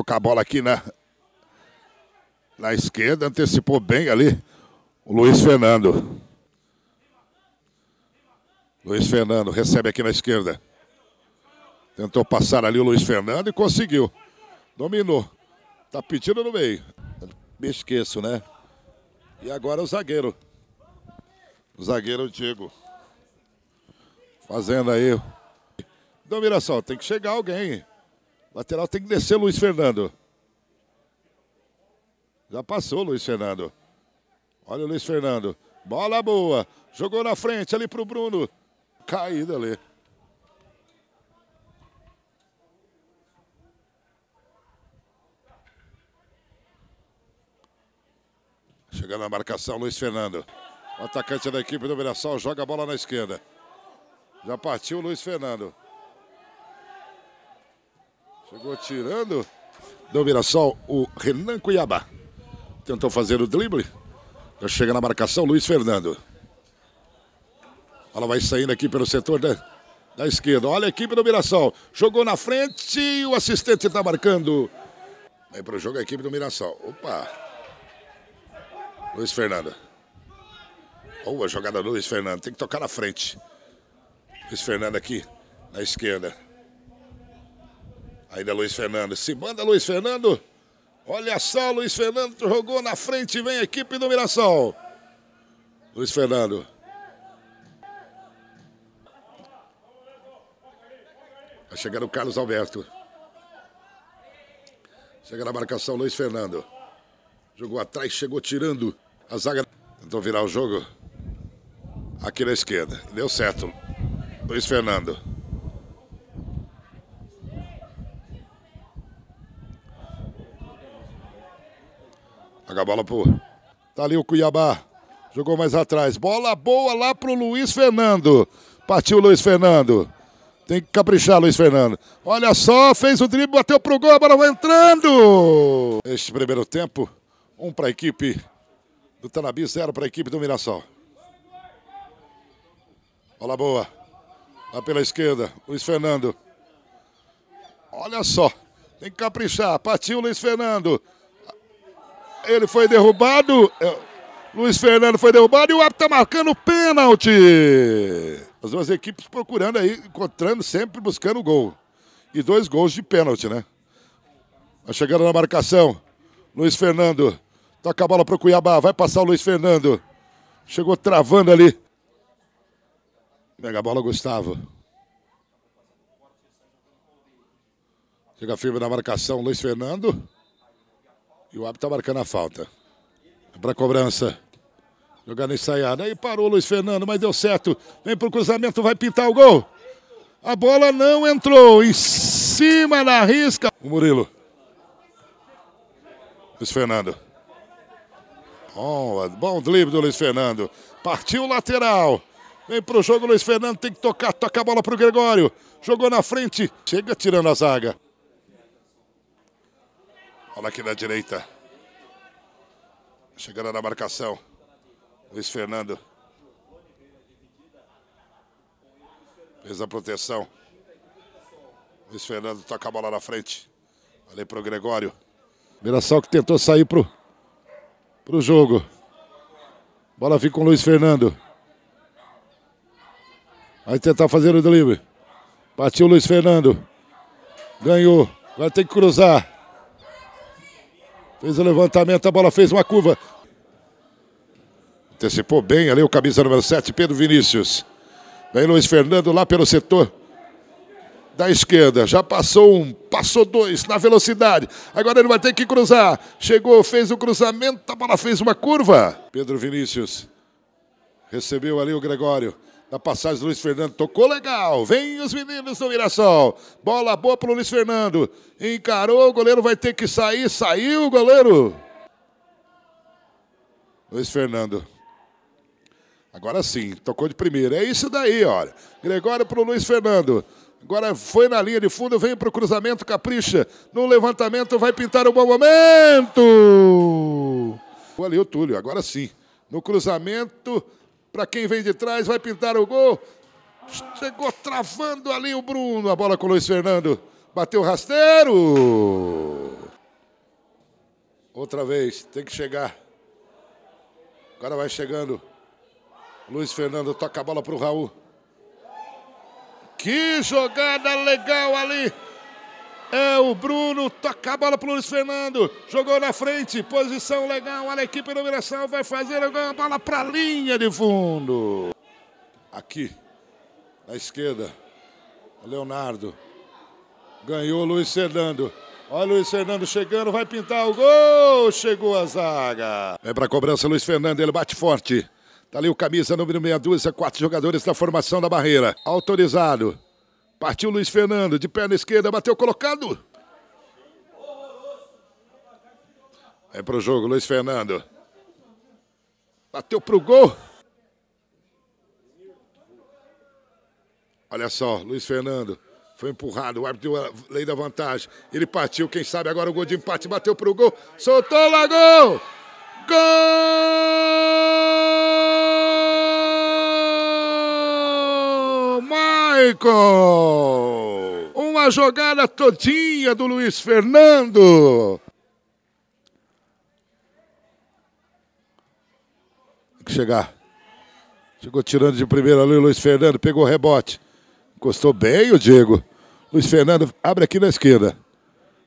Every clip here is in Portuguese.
tocar a bola aqui na, né? na esquerda, antecipou bem ali o Luiz Fernando. Luiz Fernando recebe aqui na esquerda. Tentou passar ali o Luiz Fernando e conseguiu. Dominou. Tá pedindo no meio. Me esqueço, né? E agora o zagueiro. O zagueiro Diego. Fazendo aí. Dominação, tem que chegar alguém. Lateral tem que descer, Luiz Fernando. Já passou, Luiz Fernando. Olha o Luiz Fernando. Bola boa. Jogou na frente ali pro Bruno. Caída ali. Chegando na marcação, Luiz Fernando. O atacante da equipe do Mirassol joga a bola na esquerda. Já partiu o Luiz Fernando. Chegou tirando do Mirassol o Renan Cuiabá. Tentou fazer o drible. Já chega na marcação Luiz Fernando. Ela vai saindo aqui pelo setor da, da esquerda. Olha a equipe do Mirassol. Jogou na frente e o assistente está marcando. Vem para o jogo a equipe do Mirassol. Opa! Luiz Fernando. Boa jogada do Luiz Fernando. Tem que tocar na frente. Luiz Fernando aqui na esquerda. Ainda Luiz Fernando. Se manda, Luiz Fernando. Olha só, Luiz Fernando jogou na frente. Vem a equipe do Mirassol. Luiz Fernando. Vai tá chegar o Carlos Alberto. Chega na marcação, Luiz Fernando. Jogou atrás, chegou tirando a zaga. Tentou virar o jogo aqui na esquerda. Deu certo. Luiz Fernando. Paga a bola pro. Tá ali o Cuiabá. Jogou mais atrás. Bola boa lá pro Luiz Fernando. Partiu o Luiz Fernando. Tem que caprichar, Luiz Fernando. Olha só, fez o drible, bateu pro gol, a bola vai entrando. Este primeiro tempo, um para a equipe do Tanabi, zero para a equipe do Mirassol. Bola boa. Lá pela esquerda, Luiz Fernando. Olha só, tem que caprichar. Partiu Luiz Fernando ele foi derrubado. É, Luiz Fernando foi derrubado e o árbitro está marcando o pênalti. As duas equipes procurando aí, encontrando sempre, buscando o gol. E dois gols de pênalti, né? A tá chegada na marcação. Luiz Fernando. Toca a bola para o Cuiabá. Vai passar o Luiz Fernando. Chegou travando ali. Pega a bola, Gustavo. Chega firme na marcação, Luiz Fernando. E o árbitro está marcando a falta. É para cobrança. Jogando ensaiada. Aí ah, parou o Luiz Fernando, mas deu certo. Vem para o cruzamento, vai pintar o gol. A bola não entrou. Em cima da risca. O Murilo. Luiz Fernando. Bom, bom drible do Luiz Fernando. Partiu o lateral. Vem para o jogo, Luiz Fernando tem que tocar, toca a bola para o Gregório. Jogou na frente, chega tirando a zaga. Olha aqui na direita. Chegando na marcação. Luiz Fernando. Fez a proteção. Luiz Fernando toca a bola na frente. Olha para o Gregório. Mirassol que tentou sair pro, pro jogo. Bola fica com o Luiz Fernando. Vai tentar fazer o delivery. Partiu o Luiz Fernando. Ganhou. Agora tem que cruzar. Fez o levantamento, a bola fez uma curva. Antecipou bem ali o camisa número 7, Pedro Vinícius. Vem Luiz Fernando lá pelo setor da esquerda. Já passou um, passou dois na velocidade. Agora ele vai ter que cruzar. Chegou, fez o cruzamento, a bola fez uma curva. Pedro Vinícius recebeu ali o Gregório da passagem do Luiz Fernando. Tocou legal. Vem os meninos do Mirassol. Bola boa para o Luiz Fernando. Encarou, o goleiro vai ter que sair. Saiu o goleiro. Luiz Fernando. Agora sim, tocou de primeira. É isso daí, olha. Gregório para o Luiz Fernando. Agora foi na linha de fundo, vem para o cruzamento, capricha. No levantamento, vai pintar um bom momento. Ali o Túlio, agora sim. No cruzamento, para quem vem de trás, vai pintar o gol. Chegou travando ali o Bruno. A bola com o Luiz Fernando. Bateu rasteiro. Outra vez, tem que chegar. Agora vai chegando. Luiz Fernando toca a bola para o Raul. Que jogada legal ali. É o Bruno, toca a bola pro Luiz Fernando. Jogou na frente, posição legal. Olha a equipe do Mirassol, vai fazer a bola pra linha de fundo. Aqui, na esquerda, Leonardo. Ganhou o Luiz Fernando. Olha o Luiz Fernando chegando, vai pintar o gol. Chegou a zaga. É pra cobrança, Luiz Fernando, ele bate forte. Tá ali o camisa número meia dúzia, quatro jogadores da formação da barreira. Autorizado. Partiu Luiz Fernando, de perna esquerda, bateu colocado. É pro jogo, Luiz Fernando. Bateu pro gol. Olha só, Luiz Fernando. Foi empurrado, o árbitro deu lei da vantagem. Ele partiu, quem sabe agora o gol de empate, bateu pro gol. Soltou lá, gol! Gol! Michael. Uma jogada todinha do Luiz Fernando. Tem que chegar. Chegou tirando de primeira ali o Luiz Fernando, pegou o rebote. Encostou bem o Diego. Luiz Fernando abre aqui na esquerda.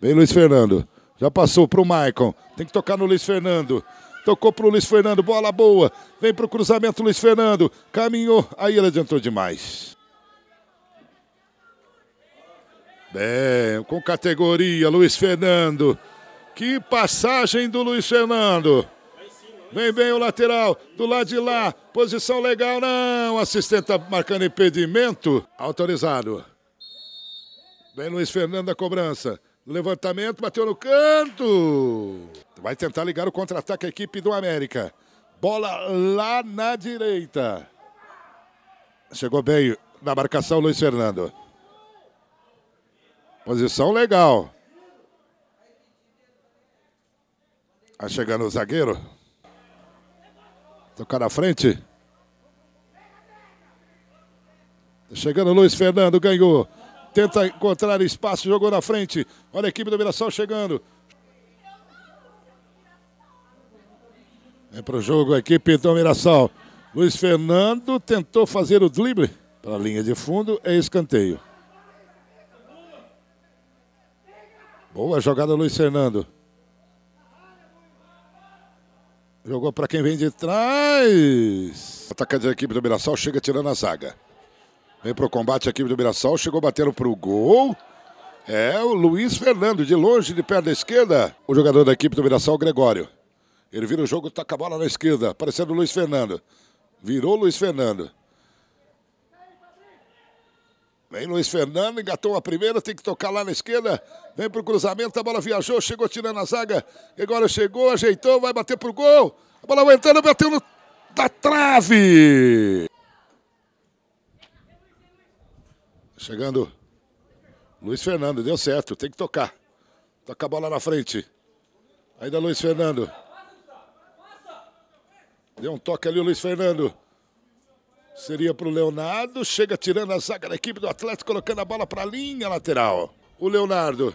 Vem Luiz Fernando. Já passou para o Maicon. Tem que tocar no Luiz Fernando. Tocou para o Luiz Fernando. Bola boa. Vem para o cruzamento Luiz Fernando. Caminhou. Aí ele adiantou demais. Bem, com categoria, Luiz Fernando. Que passagem do Luiz Fernando. Vem bem o lateral, do lado de lá, posição legal, não. Assistente tá marcando impedimento. Autorizado. Vem Luiz Fernando a cobrança. Levantamento, bateu no canto. Vai tentar ligar o contra-ataque a equipe do América. Bola lá na direita. Chegou bem na marcação Luiz Fernando. Posição legal. Tá chegando o zagueiro. Tocar na frente. Tá chegando o Luiz Fernando, ganhou. Tenta encontrar espaço, jogou na frente. Olha a equipe do Mirassol chegando. Vem para o jogo a equipe do Mirassol. Luiz Fernando tentou fazer o drible para a linha de fundo, é escanteio. Boa jogada, Luiz Fernando. Jogou para quem vem de trás. Atacante da equipe do Mirassol chega tirando a zaga. Vem para o combate a equipe do Mirassol. Chegou batendo para o gol. É o Luiz Fernando, de longe, de perna esquerda. O jogador da equipe do Mirassol, Gregório. Ele vira o jogo, toca a bola na esquerda, aparecendo o Luiz Fernando. Virou Luiz Fernando. Vem Luiz Fernando, engatou a primeira, tem que tocar lá na esquerda. Vem pro cruzamento, a bola viajou, chegou tirando a zaga. Agora chegou, ajeitou, vai bater pro gol. A bola vai entrando, bateu no, da trave. Chegando Luiz Fernando, deu certo, tem que tocar. Toca a bola na frente. Ainda Luiz Fernando. Deu um toque ali o Luiz Fernando. Seria para o Leonardo, chega tirando a zaga da equipe do Atlético, colocando a bola para a linha lateral. O Leonardo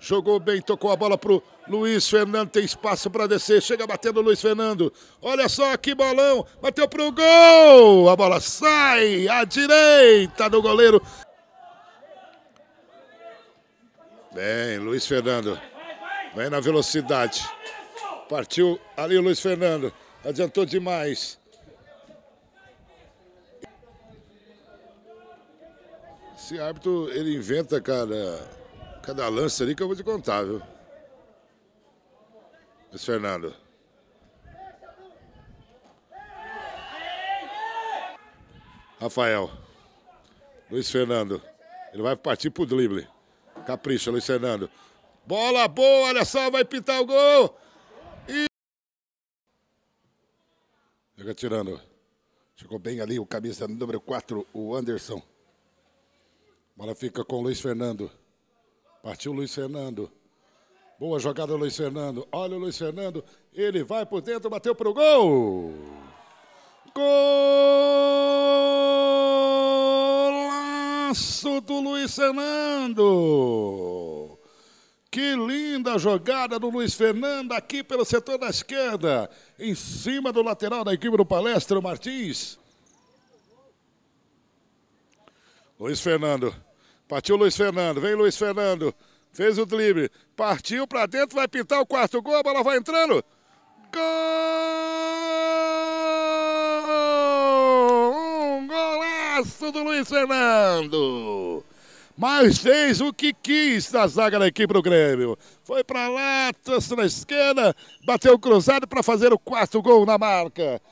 jogou bem, tocou a bola para o Luiz Fernando, tem espaço para descer, chega batendo o Luiz Fernando. Olha só que bolão, bateu para o gol, a bola sai à direita do goleiro. Bem, Luiz Fernando, vem na velocidade. Partiu ali o Luiz Fernando, adiantou demais. Esse árbitro, ele inventa cada, cada lance ali que eu vou te contar, viu? Luiz Fernando. Rafael. Luiz Fernando. Ele vai partir pro drible. Capricha, Luiz Fernando. Bola boa, olha só, vai pintar o gol. E... Chega tirando. Chegou bem ali o camisa número 4, o Anderson. Bola fica com o Luiz Fernando. Partiu o Luiz Fernando. Boa jogada, Luiz Fernando. Olha o Luiz Fernando. Ele vai por dentro, bateu pro gol. Golaço do Luiz Fernando. Que linda jogada do Luiz Fernando aqui pelo setor da esquerda, em cima do lateral da equipe do Palestra, o Martins. Luiz Fernando. Partiu Luiz Fernando, vem Luiz Fernando. Fez o drible, partiu para dentro, vai pintar o quarto gol, a bola vai entrando. Gol! Um golaço do Luiz Fernando! Mas fez o que quis da zaga da equipe do Grêmio. Foi para lá, trouxe na esquerda, bateu cruzado para fazer o quarto gol na marca.